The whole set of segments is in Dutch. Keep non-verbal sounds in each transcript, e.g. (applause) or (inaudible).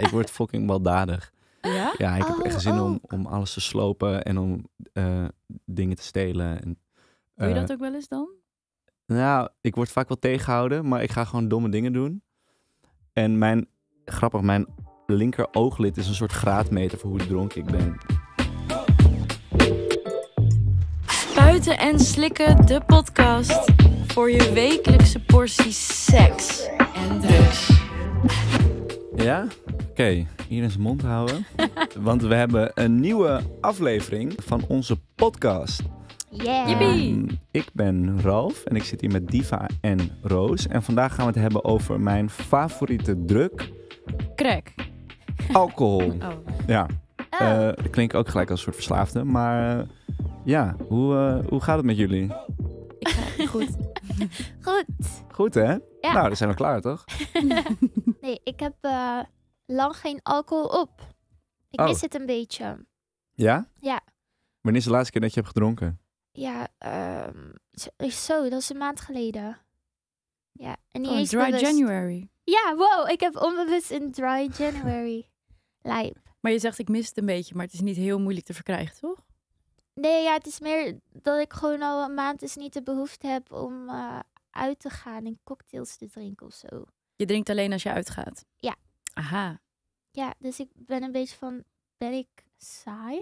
ik word fucking baldadig. Ja? Ja, ik heb echt oh, zin om, oh. om alles te slopen en om eh, dingen te stelen. En, Doe je eh, dat ook wel eens dan? Nou, ik word vaak wel tegengehouden, maar ik ga gewoon domme dingen doen. En mijn, grappig, mijn linker ooglid is een soort graadmeter voor hoe dronken ik ben. Spuiten en Slikken, de podcast. Voor je wekelijkse portie seks en drugs. Ja? Oké, hier eens mond houden. (laughs) want we hebben een nieuwe aflevering van onze podcast. Yeah. Ehm, ik ben Ralf en ik zit hier met Diva en Roos. En vandaag gaan we het hebben over mijn favoriete druk. Crack. Alcohol. Oh. Ja. Uh, klinkt ook gelijk als een soort verslaafde. Maar eh, ja, hoe, eh, hoe gaat het met jullie? Ik ga goed. (laughs) goed. Goed hè? Ja. Nou, dan zijn we klaar toch? (laughs) nee, ik heb lang geen alcohol op. Ik oh. mis het een beetje. Ja? Ja. Wanneer is de laatste keer dat je hebt gedronken? Ja, ehm zo, eh, dat is een maand geleden. Ja, en niet oh, in dry January. Ja, wow, ik heb onbewust een dry January. (laughs) Lijp. Maar je zegt ik mis het een beetje, maar het is niet heel moeilijk te verkrijgen, toch? Nee, ja, het is meer dat ik gewoon al een maand is dus niet de behoefte heb om eh, uit te gaan en cocktails te drinken of zo. Je drinkt alleen als je uitgaat? Ja. Aha. Ja, dus ik ben een beetje van, ben ik saai?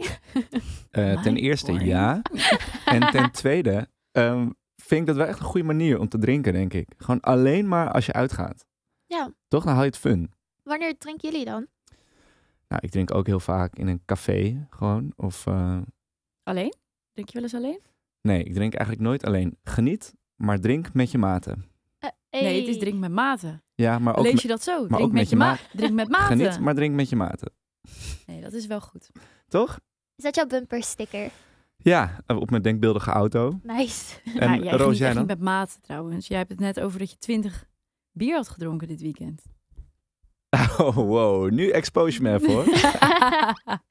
Eh, oh ten eerste ja. (laughs) en ten tweede ehm, vind ik dat wel echt een goede manier om te drinken, denk ik. Gewoon alleen maar als je uitgaat. Ja. Toch? Dan haal je het fun. Wanneer drinken jullie dan? Nou, ik drink ook heel vaak in een café gewoon. Of, eh, Alleen? Denk je wel eens alleen? Nee, ik drink eigenlijk nooit alleen. Geniet, maar drink met je maten. Nee, het is drink met mate. Ja, maar ook Lees je dat zo? drink met, met je drink met mate. Geniet, maar drink met je mate. Nee, dat is wel goed. Toch? Is dat jouw bumper sticker? Ja, eh, op mijn denkbeeldige auto. Nice. (laughs) Nou, en ja, jij met mate trouwens. Jij hebt het net over dat je twintig bier had gedronken dit weekend. (laughs) Oh, wow. Nu exposure me ervoor. (laughs)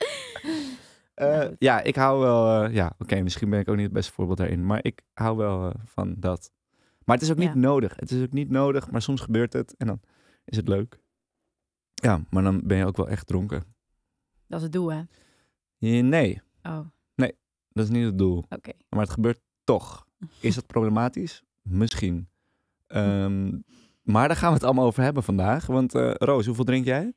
Eh, nou, ja, ik hou wel... Eh, ja, oké, misschien ben ik ook niet het beste voorbeeld daarin. Maar ik hou wel van dat maar het is ook niet nodig. Het is ook niet nodig, maar soms gebeurt het en dan is het leuk. Ja, maar dan ben je ook wel echt dronken. Dat is het doel, hè? Nee. Oh. Nee, dat is niet het doel. Oké. Maar het gebeurt toch. Is dat problematisch? Misschien. Ehm, maar daar gaan we het allemaal over hebben vandaag. Want uh, Roos, hoeveel drink jij?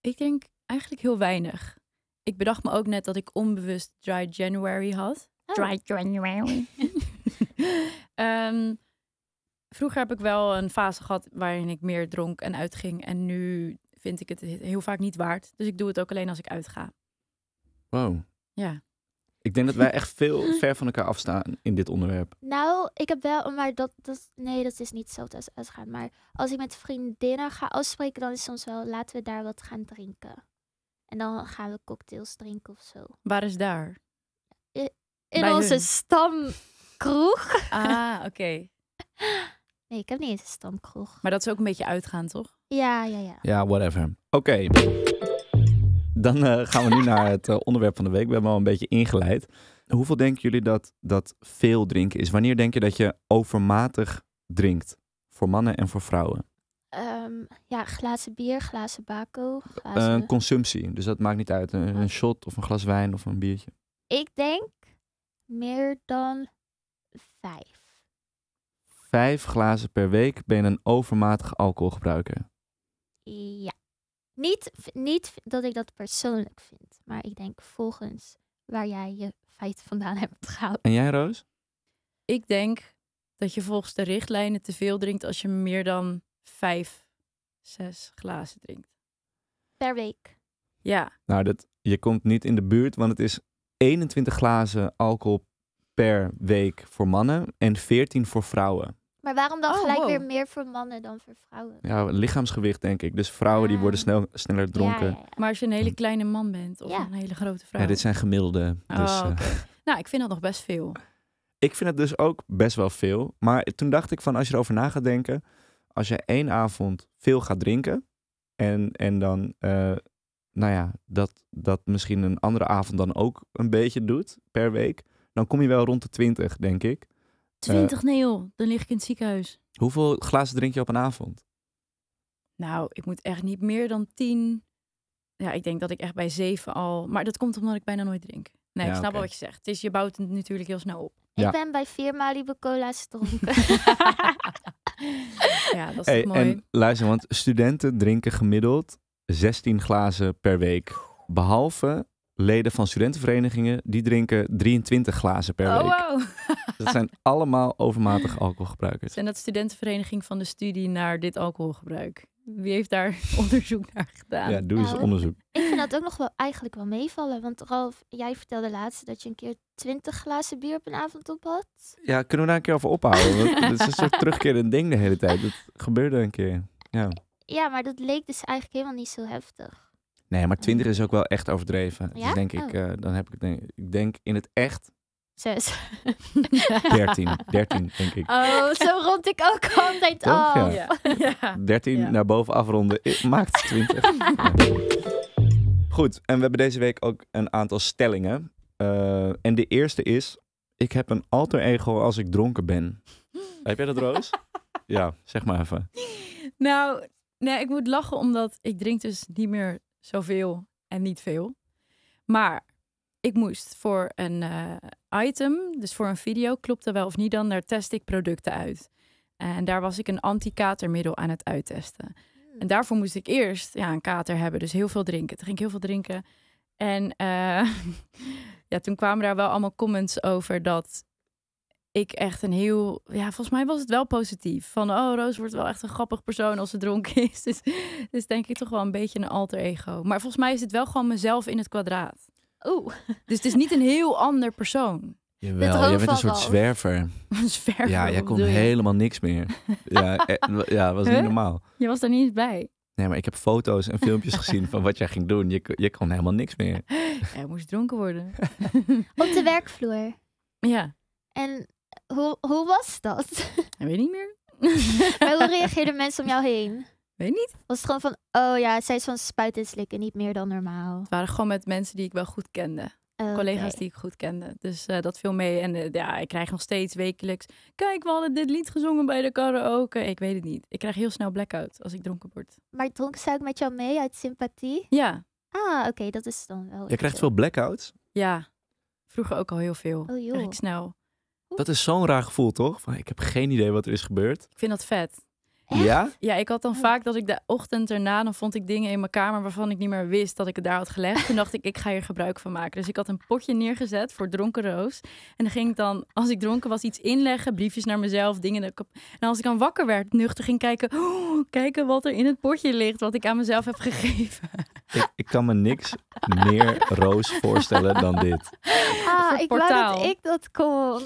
Ik denk eigenlijk heel weinig. Ik bedacht me ook net dat ik onbewust Dry January had. Oh. Dry January. um, (laughs) Vroeger heb ik wel een fase gehad waarin ik meer dronk en uitging. En nu vind ik het heel vaak niet waard. Dus ik doe het ook alleen als ik uitga. Wow. Ja. Ik denk dat wij echt veel (laughs) ver van elkaar afstaan in dit onderwerp. Nou, ik heb wel, maar dat, dat nee, dat is niet hetzelfde als uitgaan. Maar als ik met vriendinnen ga afspreken, dan is soms wel, laten we daar wat gaan drinken. En dan gaan we cocktails drinken of zo. Waar is daar? In, onze stamkroeg. Ah, oké. (laughs) Nee, ik heb niet eens een stamkroeg. Maar dat is ook een beetje uitgaan, toch? Ja, ja, ja. Ja, whatever. Oké. Dan eh, gaan we nu naar het eh, onderwerp van de week. We hebben al een beetje ingeleid. Hoeveel denken jullie dat, dat veel drinken is? Wanneer denk je dat je overmatig drinkt? Voor mannen en voor vrouwen? Ehm, ja, glazen bier, glazen bako. Glazen... Uh, consumptie, dus dat maakt niet uit. Een, een, shot of een glas wijn of een biertje. Ik denk meer dan vijf vijf glazen per week ben je een overmatige alcoholgebruiker. Ja. Niet, niet dat ik dat persoonlijk vind, maar ik denk volgens waar jij je feit vandaan (laughs) hebt gehaald. En jij, Roos? Ik denk dat je volgens de richtlijnen te veel drinkt als je meer dan vijf, zes glazen drinkt. Per week. Ja. Nou, dat, je komt niet in de buurt, want het is 21 glazen alcohol per week voor mannen en 14 voor vrouwen. Maar waarom dan oh, gelijk weer meer voor mannen dan voor vrouwen? Ja, lichaamsgewicht denk ik. Dus vrouwen die ah. worden snel, sneller dronken. Ja, Maar als je een hele hm. kleine man bent of een hele grote vrouw. Ja, dit zijn gemiddelde. Oh, dus, oh, nou, ik vind dat nog best veel. Ik vind het dus ook best wel veel. Maar toen dacht ik van als je erover na gaat denken. Als je één avond veel gaat drinken. En, en dan, eh, nou ja, dat, dat misschien een andere avond dan ook een beetje doet per week. Dan kom je wel rond de 20, denk ik. 20, nee joh, dan lig ik in het ziekenhuis. Hoeveel glazen drink je op een avond? Nou, ik moet echt niet meer dan 10. Ja, ik denk dat ik echt bij 7 al. Maar dat komt omdat ik bijna nooit drink. Nee, ik snap okay. wat je zegt. Het is, je bouwt het natuurlijk heel snel op. Ik ben bij vier Malibu cola's dronken. (laughs) (laughs) ja, dat is mooi. En luister, want studenten drinken gemiddeld 16 glazen per week. Behalve leden van studentenverenigingen, die drinken 23 glazen per oh, week. (laughs) dat zijn allemaal overmatig (laughs) alcoholgebruikers. En dat studentenvereniging van de studie naar dit alcoholgebruik? Wie heeft daar (laughs) onderzoek naar gedaan? Ja, doe eens nou, onderzoek. Ik vind dat ook nog wel eigenlijk wel meevallen. Want Ralf, jij vertelde laatst dat je een keer 20 glazen bier op een avond op had. Ja, kunnen we daar een keer over ophouden? dat is een soort terugkerend ding de hele tijd. Dat gebeurde een keer. Ja. ja, maar dat leek dus eigenlijk helemaal niet zo heftig. Nee, maar 20 is ook wel echt overdreven. Dus ja? Dus denk ik, oh. eh, dan heb ik, denk, ik denk in het echt Zes. (laughs) Dertien. Dertien, denk ik. Oh, zo rond ik ook (laughs) altijd af. Ja. Ja. Dertien naar boven afronden maakt 20. (laughs) Goed, en we hebben deze week ook een aantal stellingen. Eh, en de eerste is, ik heb een alter ego als ik dronken ben. heb jij dat, Roos? ja, zeg maar even. Nou, nee, ik moet lachen omdat ik drink dus niet meer zoveel en niet veel. Maar ik moest voor een eh, item, dus voor een video, klopte, wel of niet dan, daar test ik producten uit. En daar was ik een anti-katermiddel aan het uittesten. Hmm. En daarvoor moest ik eerst ja, een kater hebben, dus heel veel drinken. Toen ging ik heel veel drinken. En eh, (laughs) ja, toen kwamen daar wel allemaal comments over dat ik echt een heel... Ja, volgens mij was het wel positief. Van, oh, Roos wordt wel echt een grappig persoon als ze dronken (laughs) is. Dus, dus denk ik toch wel een beetje een alter ego. Maar volgens mij is het wel gewoon mezelf in het kwadraat. Dus het is niet een heel ander persoon. Jawel, je bent een soort zwerver. (laughs) Een zwerver? Ja, jij kon helemaal niks meer. ja, eh, ja, was niet normaal. Je was er niet bij. Nee, maar ik heb foto's en filmpjes (laughs) gezien van wat jij ging doen. Je, je kon helemaal niks meer. moest dronken worden. Op de werkvloer. Ja. En hoe, hoe was dat? Ik weet niet meer. (laughs) hoe reageerden mensen om jou heen? Weet niet. Was het gewoon van, oh ja, zij is van spuiten en slikken, niet meer dan normaal? Het waren gewoon met mensen die ik wel goed kende. Oh, Collega's die ik goed kende. Dus eh, dat viel mee. En eh, ja, ik krijg nog steeds wekelijks. Kijk, we hadden dit lied gezongen bij de karaoke. Ik weet het niet. Ik krijg heel snel blackout als ik dronken word. Maar dronken zou ik met jou mee uit sympathie? Ja. Ah, oké, dat is dan wel. Je krijgt veel blackouts? Ja. Vroeger ook al heel veel. Oh, ik snel. Dat is zo'n raar gevoel, toch? Van, ik heb geen idee wat er is gebeurd. Ik vind dat vet. Ja? Ja, ik had dan oh. vaak dat ik de ochtend erna, dan vond ik dingen in mijn kamer waarvan ik niet meer wist dat ik het daar had gelegd. Toen dacht ik, ik ga hier gebruik van maken. Dus ik had een potje neergezet voor dronken roos. En dan ging ik dan, als ik dronken was, iets inleggen, briefjes naar mezelf, dingen. En als ik dan wakker werd, nuchter ging kijken, oh, kijken wat er in het potje ligt, wat ik aan mezelf heb gegeven ik, ik, kan me niks meer Roos voorstellen dan dit. Ah, ik wou dat ik dat kon.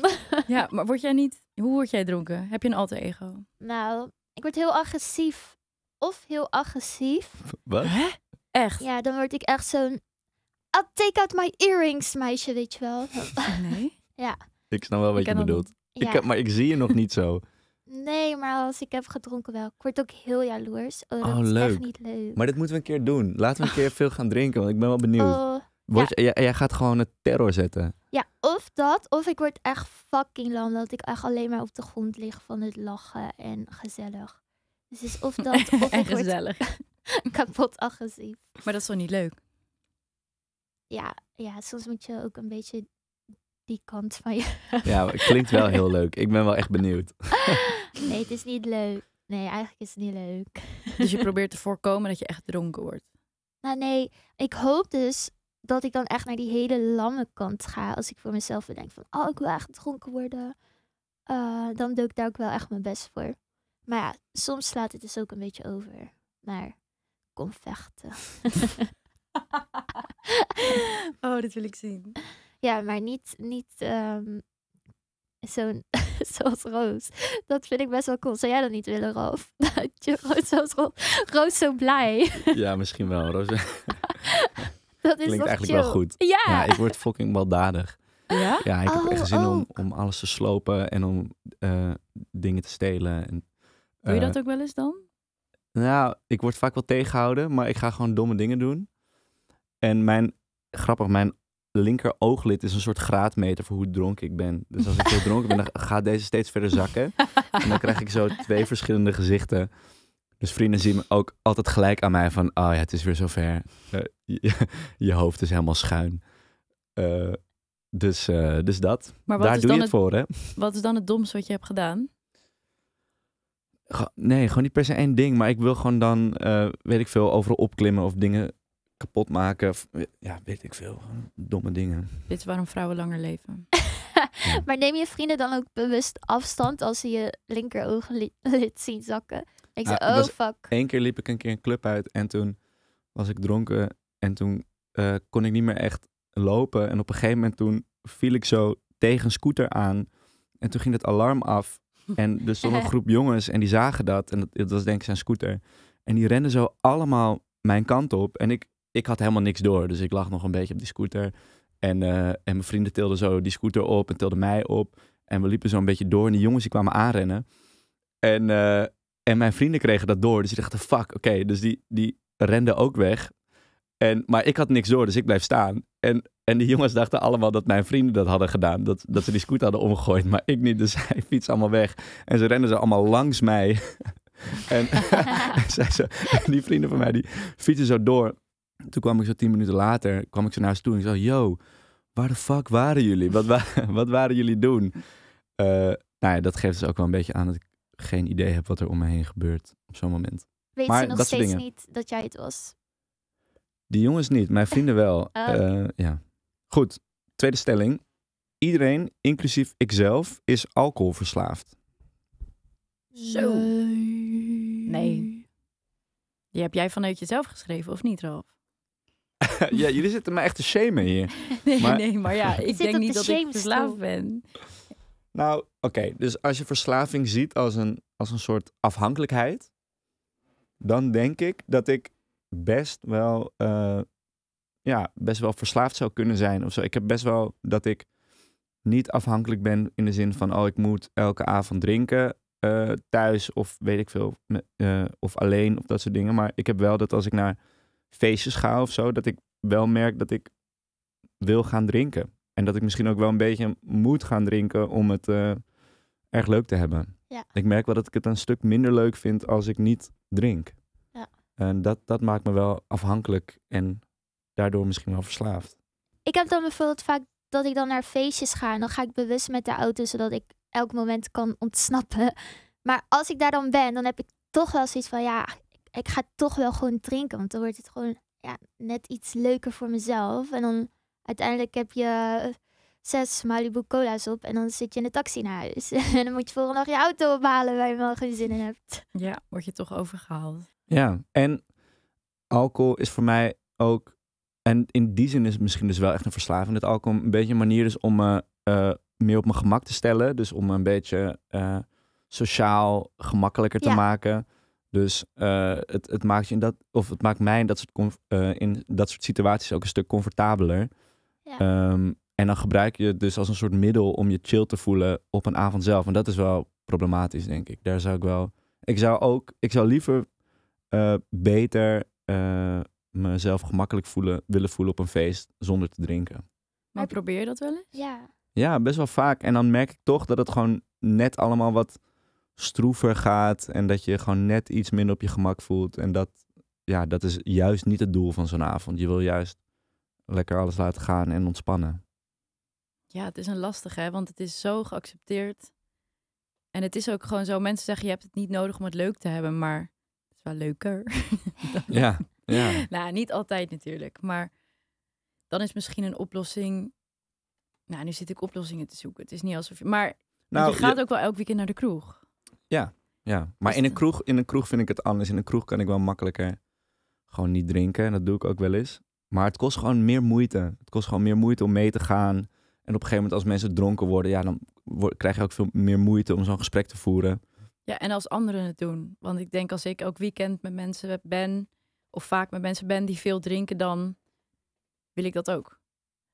Ja, maar word jij niet... Hoe word jij dronken? Heb je een alter ego? Nou, ik word heel agressief. Of heel agressief. Wat? Hè? Echt? Ja, dan word ik echt zo'n... I'll ah, take out my earrings, meisje, weet je wel. Nee? (laughs) Ja. Ik snap wel wat je bedoelt. Ik, heb, maar ik zie je nog niet zo. Nee, maar als ik heb gedronken wel. Ik word ook heel jaloers. Oh, dat oh, is leuk. echt niet leuk. Maar dit moeten we een keer doen. Laten we een keer (laughs) veel gaan drinken, want ik ben wel benieuwd. Oh, word ja. jij, gaat gewoon het terror zetten. Ja, of dat, of ik word echt fucking lam. Dat ik echt alleen maar op de grond lig van het lachen en gezellig. Dus, is of dat, (laughs) of en gezellig. (laughs) kapot agressief. Maar dat is wel niet leuk? Ja, ja, soms moet je ook een beetje die kant van je... ja, het klinkt wel heel leuk. Ik ben wel echt benieuwd. Nee, het is niet leuk. Nee, eigenlijk is het niet leuk. Dus je (laughs) probeert te voorkomen dat je echt dronken wordt? Nou nee, ik hoop dus dat ik dan echt naar die hele lamme kant ga. Als ik voor mezelf bedenk van, oh, ik wil echt dronken worden. Eh, dan doe ik daar ook wel echt mijn best voor. Maar ja, soms slaat het dus ook een beetje over. Maar kom vechten. (laughs) oh, dat wil ik zien. Ja, maar niet, niet ehm, zo'n (laughs) zoals roos. Dat vind ik best wel cool. Zou jij dat niet willen, Roof? (laughs) Dat je roos zoals roos, zo blij. (laughs) Ja, misschien wel. Roos. dat is Klinkt eigenlijk wel goed. Ja. Ik word fucking baldadig. Ja? Ja, ik heb echt zin oh, om, oh. om alles te slopen en om eh, dingen te stelen. En, Doe je eh, dat ook wel eens dan? Nou, ik word vaak wel tegengehouden, maar ik ga gewoon domme dingen doen. En mijn, grappig, mijn linker ooglid is een soort graadmeter voor hoe dronken ik ben. Dus als ik heel dronken ben, dan (laughs) gaat deze steeds verder zakken. En dan krijg ik zo twee verschillende gezichten. Dus vrienden zien me ook altijd gelijk aan mij van, oh ja, het is weer zover. Uh, (laughs) je, hoofd is helemaal schuin. Eh, dus, eh, dus dat. Maar wat Daar is doe dan je het, voor, hè? Wat is dan het domste wat je hebt gedaan? Nee, gewoon niet per se één ding. Maar ik wil gewoon dan, eh, weet ik veel, overal opklimmen of dingen kapot maken. Eh, ja, weet ik veel. Domme dingen. Dit is waarom vrouwen langer leven. (laughs) Maar neem je vrienden dan ook bewust afstand als ze je linker (laughs) zien zakken? Ik zei, oh fuck. Eén keer liep ik een keer een club uit en toen was ik dronken en toen eh, kon ik niet meer echt lopen. En op een gegeven moment toen viel ik zo tegen een scooter aan en toen ging het alarm af. En er stond een groep jongens en die zagen dat. En dat was denk ik zijn scooter. En die renden zo allemaal mijn kant op. En ik ik had helemaal niks door. Dus ik lag nog een beetje op die scooter. En, eh, en mijn vrienden tilden zo die scooter op en tilden mij op. En we liepen zo een beetje door. En die jongens die kwamen aanrennen. En, eh, en mijn vrienden kregen dat door. Dus die dachten, fuck, oké. Dus die, die renden ook weg. En, maar ik had niks door, dus ik bleef staan. En, en die jongens dachten allemaal dat mijn vrienden dat hadden gedaan. Dat, dat ze die scooter hadden omgegooid, maar ik niet. Dus hij (laughs) fiets allemaal weg. En ze renden ze allemaal langs mij. (laughs) en, (laughs) ze, die vrienden van mij, die fietsen zo door. Toen kwam ik zo tien minuten later, kwam ik zo naar ze toe en ik zei, yo, waar de fuck waren jullie? Wat, (laughs) wat waren jullie doen? Eh, nou ja, dat geeft dus ook wel een beetje aan dat ik geen idee heb wat er om me heen gebeurt op zo'n moment. Weet maar, ze nog dat steeds niet dat jij het was? Die jongens niet, mijn vrienden wel. (laughs) Oh. Eh, ja. Goed, tweede stelling. Iedereen, inclusief ikzelf, is alcoholverslaafd. Zo. Nee. Die heb jij vanuit jezelf geschreven, of niet, Ralf? (laughs) ja, jullie zitten me echt te shamen hier. (laughs) Nee, maar... nee, maar ja, (laughs) ik denk niet dat ik verslaafd ben. Nou, oké. Dus als je verslaving ziet als een, als een soort afhankelijkheid, dan denk ik dat ik best wel, eh, ja, best wel verslaafd zou kunnen zijn of zo. Ik heb best wel dat ik niet afhankelijk ben in de zin van, oh, ik moet elke avond drinken eh, thuis of weet ik veel, eh, of alleen of dat soort dingen. Maar ik heb wel dat als ik naar feestjes ga of zo, dat ik wel merk dat ik wil gaan drinken. En dat ik misschien ook wel een beetje moet gaan drinken om het eh, erg leuk te hebben. Ja. Ik merk wel dat ik het een stuk minder leuk vind als ik niet drink. Ja. En dat, dat maakt me wel afhankelijk en daardoor misschien wel verslaafd. Ik heb dan bijvoorbeeld vaak dat ik dan naar feestjes ga en dan ga ik bewust met de auto zodat ik elk moment kan ontsnappen. Maar als ik daar dan ben, dan heb ik toch wel zoiets van ja, ik ga toch wel gewoon drinken. Want dan wordt het gewoon ja, net iets leuker voor mezelf. En dan uiteindelijk heb je zes Malibu cola's op en dan zit je in de taxi naar huis. (laughs) en dan moet je volgende dag je auto ophalen waar je wel geen zin in hebt. Ja, word je toch overgehaald. Ja, en alcohol is voor mij ook, en in die zin is het misschien dus wel echt een verslaving, dat alcohol een beetje een manier is dus om me eh, meer op mijn gemak te stellen. Dus om me een beetje eh, sociaal gemakkelijker te maken. Dus eh, het, het, maakt je in dat, of het maakt mij in dat soort, eh, in dat soort situaties ook een stuk comfortabeler. Ja. Ehm, en dan gebruik je het dus als een soort middel om je chill te voelen op een avond zelf. En dat is wel problematisch, denk ik. Daar zou ik wel. Ik zou ook, ik zou liever eh, beter mezelf gemakkelijk voelen, willen voelen op een feest zonder te drinken. Maar probeer je dat wel eens? Ja. Ja, best wel vaak. En dan merk ik toch dat het gewoon net allemaal wat stroever gaat en dat je gewoon net iets minder op je gemak voelt. En dat, ja, dat is juist niet het doel van zo'n avond. Je wil juist lekker alles laten gaan en ontspannen. Ja, het is een lastige, hè? want het is zo geaccepteerd. En het is ook gewoon zo, mensen zeggen je hebt het niet nodig om het leuk te hebben, maar het is wel leuker. (laughs) ja, (laughs) ja. Nou, niet altijd natuurlijk, maar dan is misschien een oplossing. Nou, nu zit ik oplossingen te zoeken. Het is niet alsof je. Maar nou, je gaat ook wel elk weekend naar de kroeg. Ja, ja. maar dus in een, kroeg, in een kroeg vind ik het anders. In een kroeg kan ik wel makkelijker gewoon niet drinken. En dat doe ik ook wel eens. Maar het kost gewoon meer moeite. Het kost gewoon meer moeite om mee te gaan. En op een gegeven moment als mensen dronken worden, ja, dan krijg je ook veel meer moeite om zo'n gesprek te voeren. Ja, en als anderen het doen. Want ik denk als ik ook weekend met mensen ben, of vaak met mensen ben die veel drinken, dan wil ik dat ook.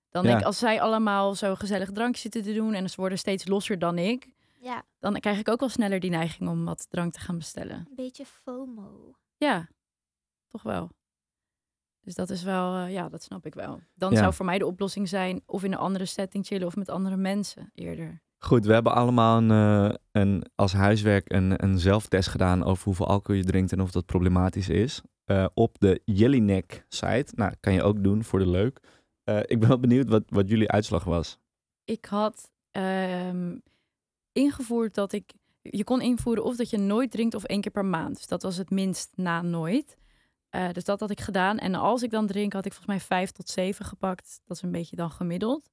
Dan denk ik, als zij allemaal zo gezellig drankje zitten te doen en ze worden steeds losser dan ik, ja. Dan krijg ik ook wel sneller die neiging om wat drank te gaan bestellen. Een beetje FOMO. Ja, toch wel. Dus dat is wel, eh, ja, dat snap ik wel. Dan zou voor mij de oplossing zijn of in een andere setting chillen of met andere mensen eerder. Goed, we hebben allemaal een, eh, een, als huiswerk een, een zelftest gedaan over hoeveel alcohol je drinkt en of dat problematisch is. Eh, op de Jellyneck site. Nou, kan je ook doen voor de leuk. ik ben wel benieuwd wat, wat jullie uitslag was. Ik had ehm, ingevoerd dat ik. Je kon invoeren of dat je nooit drinkt of één keer per maand. Dus dat was het minst na nooit. Eh, dus dat had ik gedaan. En als ik dan drink, had ik volgens mij vijf tot zeven gepakt. Dat is een beetje dan gemiddeld.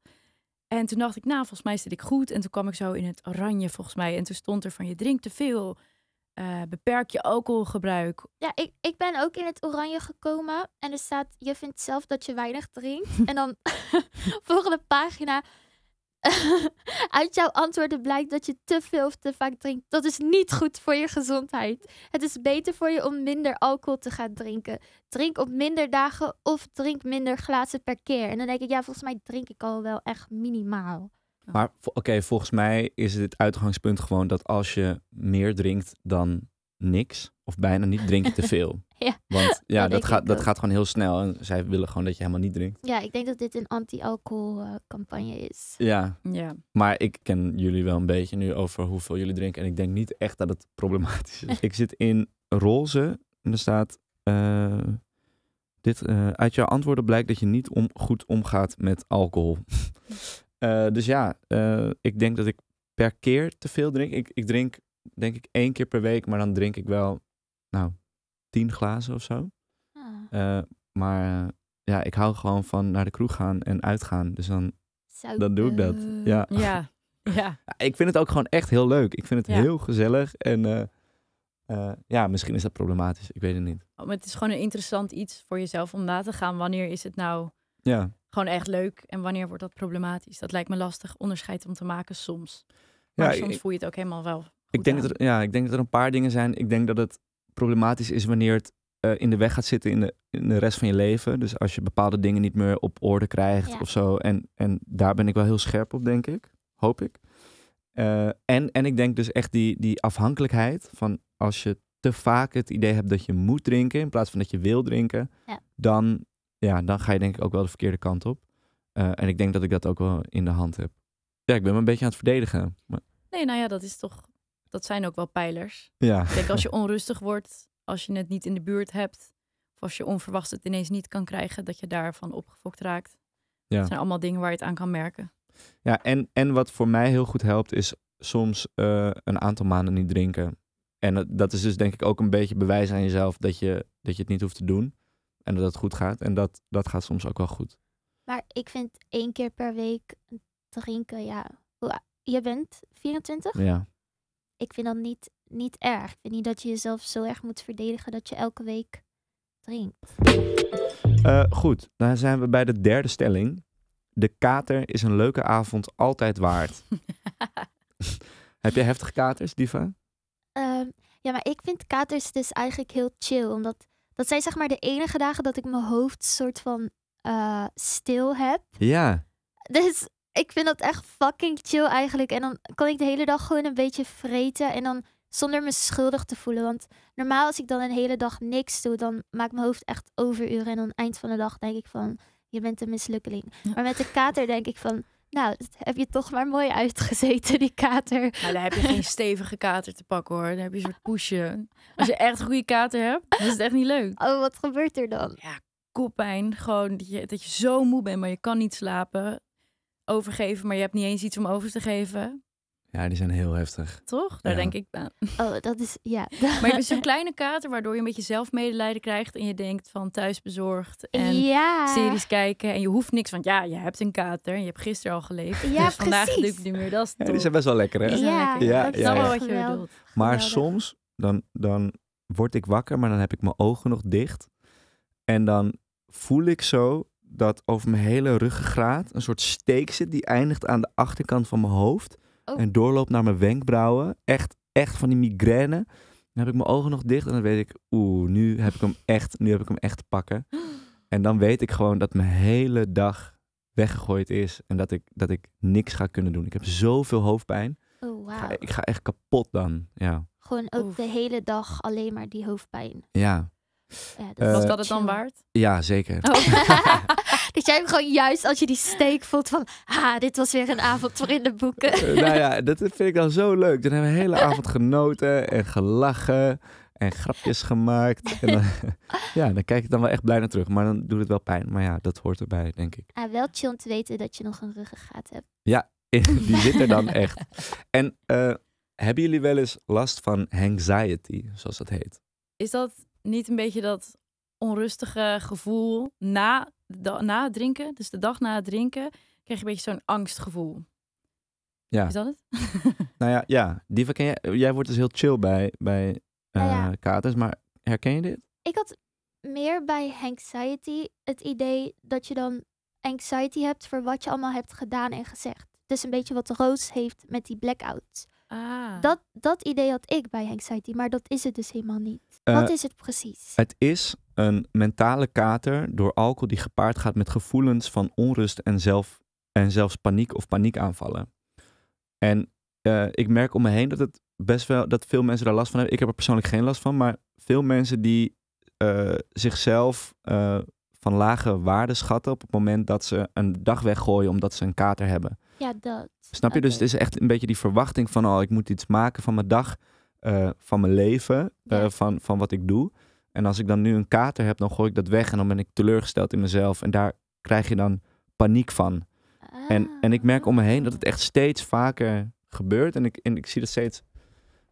En toen dacht ik, nou, volgens mij zit ik goed. En toen kwam ik zo in het oranje, volgens mij. En toen stond er van, je drinkt te veel. Eh, beperk je alcoholgebruik. Ja, ik, ik ben ook in het oranje gekomen. En er staat, je vindt zelf dat je weinig drinkt. (laughs) en dan (laughs) volgende pagina (laughs) Uit jouw antwoorden blijkt dat je te veel of te vaak drinkt. Dat is niet goed voor je gezondheid. Het is beter voor je om minder alcohol te gaan drinken. Drink op minder dagen of drink minder glazen per keer. En dan denk ik, ja, volgens mij drink ik al wel echt minimaal. Maar oké, volgens mij is het uitgangspunt gewoon dat als je meer drinkt dan niks, of bijna niet, drink je te (laughs) veel. (laughs) ja. Want ja, dat, gaat, dat gaat gewoon heel snel. En zij willen gewoon dat je helemaal niet drinkt. Ja, ik denk dat dit een anti-alcohol eh, campagne is. Ja. ja. Maar ik ken jullie wel een beetje nu over hoeveel jullie drinken. En ik denk niet echt dat het (laughs) problematisch is. (laughs) ik zit in roze en er staat... Eh, dit, eh, uit jouw antwoorden blijkt dat je niet om, goed omgaat met alcohol. dus ja, ik denk dat ik per keer te veel drink. Ik, ik drink denk ik één keer per week, maar dan drink ik wel nou, tien glazen of zo. Ah. Eh, maar eh, ja, ik hou gewoon van naar de kroeg gaan en uitgaan. Dus dan, dan doe ik dat. Ja. (laughs) Ja. ja. ik vind het ook gewoon echt heel leuk. Ik vind het heel gezellig. En eh, ja, misschien is dat problematisch. Ik weet het niet. Oh, maar het is gewoon een interessant iets voor jezelf om na te gaan. Wanneer is het nou ja. gewoon echt leuk en wanneer wordt dat problematisch? Dat lijkt me lastig onderscheid om te maken soms. Maar ja, soms voel je het ook helemaal wel. Ik denk, dat er, ja, ik denk dat er een paar dingen zijn. Ik denk dat het problematisch is wanneer het eh, in de weg gaat zitten in de, in de rest van je leven. Dus als je bepaalde dingen niet meer op orde krijgt of zo. En, en daar ben ik wel heel scherp op, denk ik. Hoop ik. Eh, en, en ik denk dus echt die, die afhankelijkheid van als je te vaak het idee hebt dat je moet drinken in plaats van dat je wil drinken, Dan, ja, dan ga je denk ik ook wel de verkeerde kant op. Eh, en ik denk dat ik dat ook wel in de hand heb. Ja, ik ben me een beetje aan het verdedigen. Maar... Nee, nou ja, dat is toch dat zijn ook wel pijlers. Ja. Kijk, als je (laughs) onrustig wordt, als je het niet in de buurt hebt, of als je onverwacht het ineens niet kan krijgen, dat je daarvan opgefokt raakt. Ja. Dat zijn allemaal dingen waar je het aan kan merken. Ja, en, en wat voor mij heel goed helpt, is soms eh, een aantal maanden niet drinken. En dat is dus denk ik ook een beetje bewijs aan jezelf dat je, dat je het niet hoeft te doen. En dat het goed gaat. En dat, dat gaat soms ook wel goed. Maar ik vind één keer per week drinken, ja. Je bent 24? Ja ik vind dat niet, niet erg. Ik vind niet dat je jezelf zo erg moet verdedigen dat je elke week drinkt. Uh, goed, dan zijn we bij de derde stelling. De kater is een leuke avond altijd waard. (laughs) Heb je heftige katers, Diva? Um, ja, maar ik vind katers dus eigenlijk heel chill. Omdat dat zijn zeg maar de enige dagen dat ik mijn hoofd soort van eh, stil heb. Ja. Dus ik vind dat echt fucking chill eigenlijk. En dan kan ik de hele dag gewoon een beetje vreten. En dan zonder me schuldig te voelen. Want normaal als ik dan een hele dag niks doe, dan maakt mijn hoofd echt overuren. En aan het eind van de dag denk ik van, je bent een mislukkeling. Maar met de kater denk ik van, nou, dat heb je toch maar mooi uitgezeten, die kater. Nou, daar heb je geen (laughs) stevige kater te pakken hoor. Dan heb je een soort poesje. Als je echt een goede kater hebt, is het echt niet leuk. Oh, wat gebeurt er dan? Ja, koppijn. Gewoon dat je, dat je zo moe bent, maar je kan niet slapen overgeven, maar je hebt niet eens iets om over te geven. Ja, die zijn heel heftig. Toch? Daar denk ik aan. (laughs) Oh, dat is, ja. (laughs) Maar je hebt zo'n kleine kater waardoor je een beetje zelfmedelijden krijgt. En je denkt van thuisbezorgd en ja. series kijken. En je hoeft niks, want ja, je hebt een kater. En je hebt gisteren al geleefd. Ja, dus precies. vandaag niet meer. Dat is best wel lekker, hè? Ja, lekker. ja, dat is wel wat je bedoelt. Maar soms, dan, dan word ik wakker, maar dan heb ik mijn ogen nog dicht. En dan voel ik zo dat over mijn hele ruggengraat een soort steek zit die eindigt aan de achterkant van mijn hoofd. Oh. En doorloopt naar mijn wenkbrauwen. Echt, echt van die migraine. Dan heb ik mijn ogen nog dicht en dan weet ik, oeh, nu heb ik hem echt, nu heb ik hem echt te pakken. (gasps) En dan weet ik gewoon dat mijn hele dag weggegooid is en dat ik, dat ik niks ga kunnen doen. Ik heb zoveel hoofdpijn. Oh, wow. ik, ga, echt kapot dan. Ja. Gewoon ook de hele dag alleen maar die hoofdpijn. Ja. ja dat eh, was dat het dan waard? Ja, zeker. Oh. (laughs) (laughs) dat jij gewoon juist als je die steek voelt van... Ah, dit was weer een avond voor in de boeken. Eh, nou ja, dat vind ik dan zo leuk. Dan hebben we een hele avond genoten en gelachen en grapjes gemaakt. En (laughs) ja, dan kijk ik dan wel echt blij naar terug. Maar dan doet het wel pijn. Maar ja, dat hoort erbij, denk ik. Ah, wel chill om te weten dat je nog een ruggengraat hebt. Ja, die zit er dan echt. En eh, hebben jullie wel eens last van anxiety, zoals dat heet? Is dat niet een beetje dat onrustige gevoel na na het drinken, dus de dag na het drinken, krijg je een beetje zo'n angstgevoel. Ja. Is dat het? (laughs) nou ja, ja. Die jij, jij wordt dus heel chill bij, bij uh, katers, maar herken je dit? Ik had meer bij anxiety het idee dat je dan anxiety hebt voor wat je allemaal hebt gedaan en gezegd. Dus een beetje wat Roos heeft met die blackouts. Ah. Dat, dat idee had ik bij anxiety, maar dat is het dus helemaal niet. Wat eh, is het precies? Het is een mentale kater door alcohol die gepaard gaat met gevoelens van onrust en, zelf, en zelfs paniek of paniekaanvallen. En eh, ik merk om me heen dat het best wel dat veel mensen daar last van hebben. Ik heb er persoonlijk geen last van, maar veel mensen die eh, zichzelf van lage waarde schatten op het moment dat ze een dag weggooien omdat ze een kater hebben dat. Snap je? Dus het is echt een beetje die verwachting van, al oh, ik moet iets maken van mijn dag, eh, van mijn leven, eh, van, van wat ik doe. En als ik dan nu een kater heb, dan gooi ik dat weg en dan ben ik teleurgesteld in mezelf. En daar krijg je dan paniek van. En, en ik merk om me heen dat het echt steeds vaker gebeurt. En ik, en ik zie dat steeds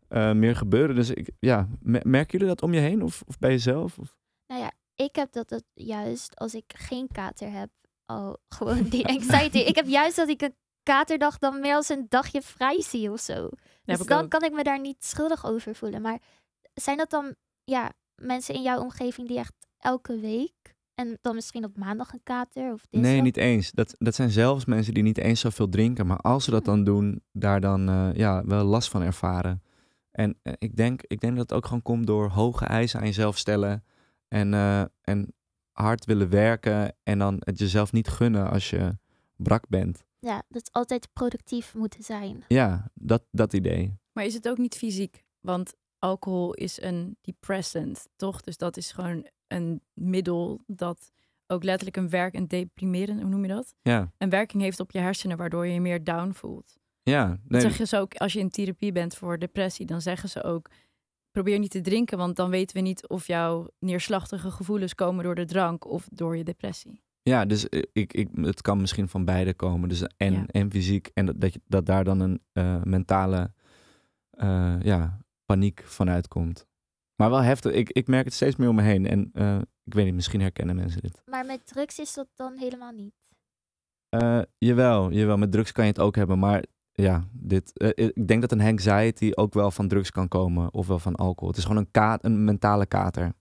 eh, meer gebeuren. Dus ik, ja, merken jullie dat om je heen of, of bij jezelf? Of? Nou ja, ik heb dat, dat juist als ik geen kater heb, al gewoon die anxiety. ik heb juist dat ik een katerdag dan meer als een dagje vrij zie of zo. Dus dan kan ik me daar niet schuldig over voelen. Maar zijn dat dan ja, mensen in jouw omgeving die echt elke week en dan misschien op maandag een kater of Nee, niet eens. Dat, dat zijn zelfs mensen die niet eens zoveel drinken. Maar als ze dat dan hm. doen, daar dan eh, ja, wel last van ervaren. En eh, ik, denk, ik denk dat het ook gewoon komt door hoge eisen aan jezelf stellen. En, eh, en hard willen werken. En dan het jezelf niet gunnen als je brak bent ja, dat altijd productief moeten zijn. Ja, dat, dat idee. Maar is het ook niet fysiek? Want alcohol is een depressant, toch? Dus dat is gewoon een middel dat ook letterlijk een werk een deprimeren, hoe noem je dat? Ja. Een werking heeft op je hersenen, waardoor je je meer down voelt. Ja, nee. zeggen ze ook als je in therapie bent voor depressie, dan zeggen ze ook: probeer niet te drinken, want dan weten we niet of jouw neerslachtige gevoelens komen door de drank of door je depressie. Ja, dus eh, ik, ik, het kan misschien van beide komen. Dus en, en fysiek. En dat, dat, je, dat daar dan een eh, mentale eh, ja, paniek vanuit komt. Maar wel heftig. Ik, ik merk het steeds meer om me heen. En ik weet niet, misschien herkennen mensen dit. Maar met drugs is dat dan helemaal niet? jawel, jawel. Met drugs kan je het ook hebben. Maar ja, dit, ik denk dat een anxiety ook wel van drugs kan komen. of wel van alcohol. Het is gewoon een, ka een mentale kater.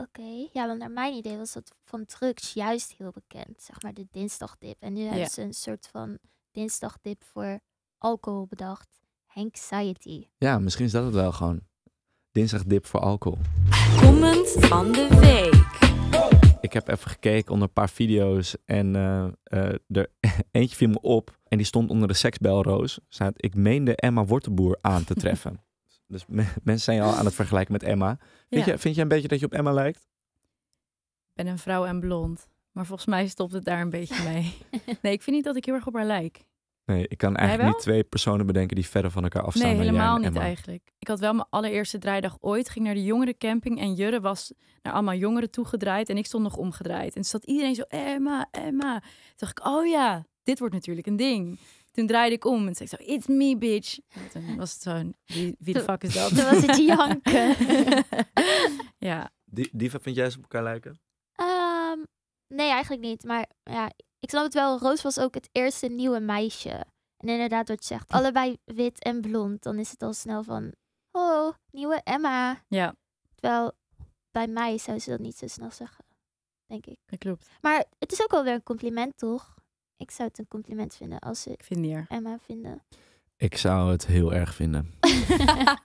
Oké, ja, want naar mijn idee was dat van drugs juist heel bekend. Zeg maar de dinsdagdip. En nu hebben ze een soort van dinsdagdip voor alcohol bedacht. Anxiety. Ja, misschien is dat het wel gewoon. Dinsdagdip voor alcohol. Comment van de week. Ik heb even gekeken onder een paar video's en eh, eh, er (laughs) eentje viel me op. En die stond onder de seksbelroos. had ik meende Emma Wortenboer aan te treffen. (laughs) Dus mensen zijn al aan het vergelijken met Emma. Vind, je, vind je een beetje dat je op Emma lijkt? Ik ben een vrouw en blond. Maar volgens mij stopt het daar een beetje (laughs) mee. nee, ik vind niet dat ik heel erg op haar lijk. Nee, ik kan eigenlijk niet twee personen bedenken die verder van elkaar afstaan. Nee, dan helemaal niet eigenlijk. Ik had wel mijn allereerste draaidag ooit. Ging naar de jongerencamping en Jurre was naar allemaal jongeren toegedraaid. En ik stond nog omgedraaid. En zat iedereen zo, Emma, Emma. Toen dacht ik, oh ja, dit wordt natuurlijk een ding. Toen draaide ik om en zei ik zo, it's me, bitch. En toen was het zo'n, wie, de fuck is dat? Toen was het Janke. (laughs) ja. Die, diva, vind jij ze op elkaar lijken? Ehm, nee, eigenlijk niet. Maar ja, ik snap het wel. Roos was ook het eerste nieuwe meisje. En inderdaad, wat je zegt, hm. allebei wit en blond. Dan is het al snel van, oh, nieuwe Emma. Ja. Terwijl bij mij zou ze dat niet zo snel zeggen, denk ik. Dat klopt. Maar het is ook wel weer een compliment, toch? Ik zou het een compliment vinden als ze Vindier. Emma vinden. Ik zou het heel erg vinden. (laughs)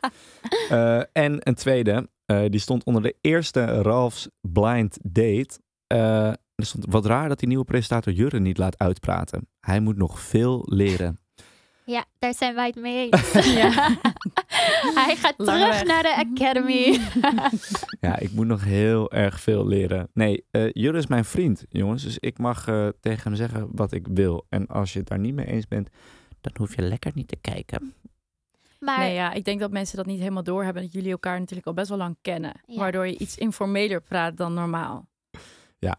Eh, en een tweede, eh, die stond onder de eerste Ralph's Blind Date. Eh, er stond, wat raar dat die nieuwe presentator Jurre niet laat uitpraten. Hij moet nog veel leren. Ja, daar zijn wij het mee eens. (laughs) (laughs) ja. (laughs) Hij gaat terug naar de academy. (laughs) ja, ik moet nog heel erg veel leren. Nee, uh, eh, Jur is mijn vriend, jongens. Dus ik mag eh, tegen hem zeggen wat ik wil. En als je het daar niet mee eens bent, dan hoef je lekker niet te kijken. Maar... Nee, ja, ik denk dat mensen dat niet helemaal doorhebben. Dat jullie elkaar natuurlijk al best wel lang kennen. Waardoor je iets informeler praat dan normaal. Ja,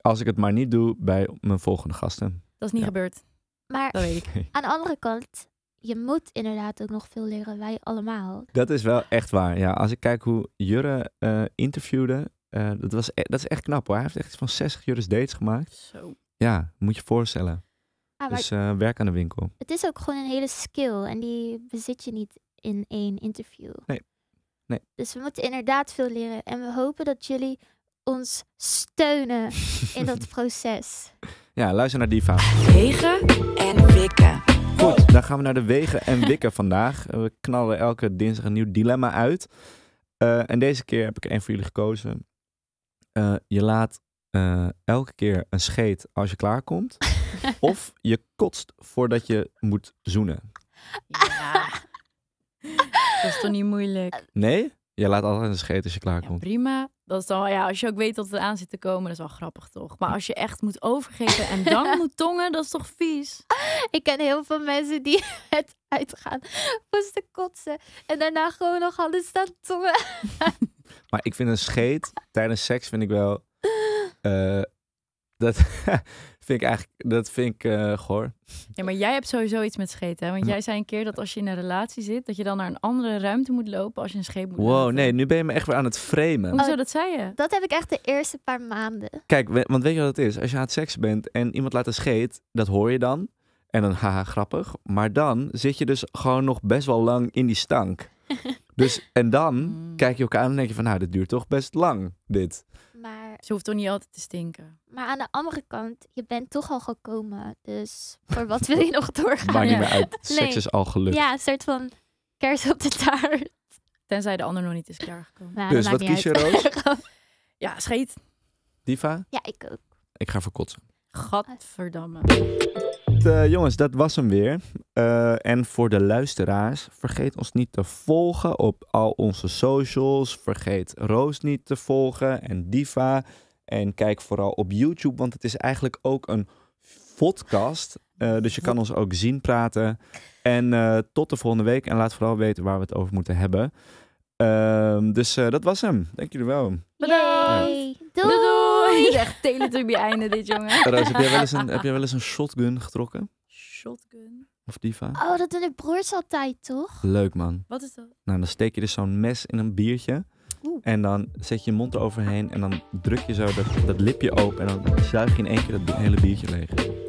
als ik het maar niet doe bij mijn volgende gasten. Dat is niet gebeurd. Maar weet ik. (laughs) aan de andere kant, je moet inderdaad ook nog veel leren, wij allemaal. Dat is wel echt waar. Ja, als ik kijk hoe Jurre uh, interviewde, eh, dat, was, e-, dat is echt knap hoor. Hij heeft echt van 60 Jurre's dates gemaakt. Zo. Ja, moet je voorstellen. Ah, dus eh, werk aan de winkel. Het is ook gewoon een hele skill en die bezit je niet in één interview. Nee. nee. Dus we moeten inderdaad veel leren en we hopen dat jullie ons steunen in dat (laughs) proces. Ja, luister naar Diva. Legen en wikken. Goed, dan gaan we naar de wegen en wikken vandaag. We knallen elke dinsdag een nieuw dilemma uit. Eh, en deze keer heb ik één voor jullie gekozen. Eh, je laat eh, elke keer een scheet als je klaarkomt. (laughs) of je kotst voordat je moet zoenen. Ja. (laughs) Dat is toch niet moeilijk? Nee? Je laat altijd een scheet als je klaar komt. prima. Dat is dan, ja, als je ook weet dat het aan zit te komen, dat is wel grappig toch? Maar als je echt moet overgeven en dan (laughs) moet tongen, dat is toch vies? Ik ken heel veel mensen die (laughs) het uitgaan, moesten kotsen en daarna gewoon nog alles staan tongen. (laughs) maar ik vind een scheet tijdens seks, vind ik wel. Eh, dat, vind ik eigenlijk, dat vind ik eh, goor. Ja, maar jij hebt sowieso iets met scheten. Hè? Want jij zei een keer dat als je in een relatie zit, dat je dan naar een andere ruimte moet lopen als je een scheet moet Wow, nee, nu ben je me echt weer aan het framen. Hoezo, oh, dat zei je? Dat heb ik echt de eerste paar maanden. Kijk, want weet je wat het is? Als je aan het seks bent en iemand laat een scheet, dat hoor je dan. En dan haha, grappig. Maar dan zit je dus gewoon nog best wel lang in die stank. (laughs) dus, en dan mm. kijk je elkaar aan en denk je van, nou, dit duurt toch best lang, dit. Maar, Ze hoeft toch niet altijd te stinken. maar aan de andere kant, je bent toch al gekomen. Dus voor wat wil je nog doorgaan? Maar niet meer uit. Seks is al gelukt. Ja, een soort van kerst op de taart. Tenzij de ander nog niet is klaargekomen. Dus wat kies je, uit. (laughs) Ja, scheet. Diva, ja, ik ook. ik ga verkotsen. Gadverdamme. Eh, jongens, dat was hem weer. Eh, en voor de luisteraars, vergeet ons niet te volgen op al onze socials. Vergeet Roos niet te volgen en Diva. En kijk vooral op YouTube, want het is eigenlijk ook een podcast. Eh, dus je kan ons ook zien praten. En tot de volgende week. En laat vooral weten waar we het over moeten hebben. Ehm, dus dat was hem. Dank jullie wel. Bye. Doei. Doei. Dit is echt Teletubby-einde, dit jongen. (laughs) Roos, heb jij, wel eens een, heb wel eens een shotgun getrokken? Shotgun? Of diva? Oh, dat doe ik broers altijd, toch? Leuk, man. Wat is dat? Nou, dan steek je dus zo'n mes in een biertje. En dan zet je je mond eroverheen en dan druk je zo dat, dat lipje open. En dan zuig je in één keer dat hele biertje leeg.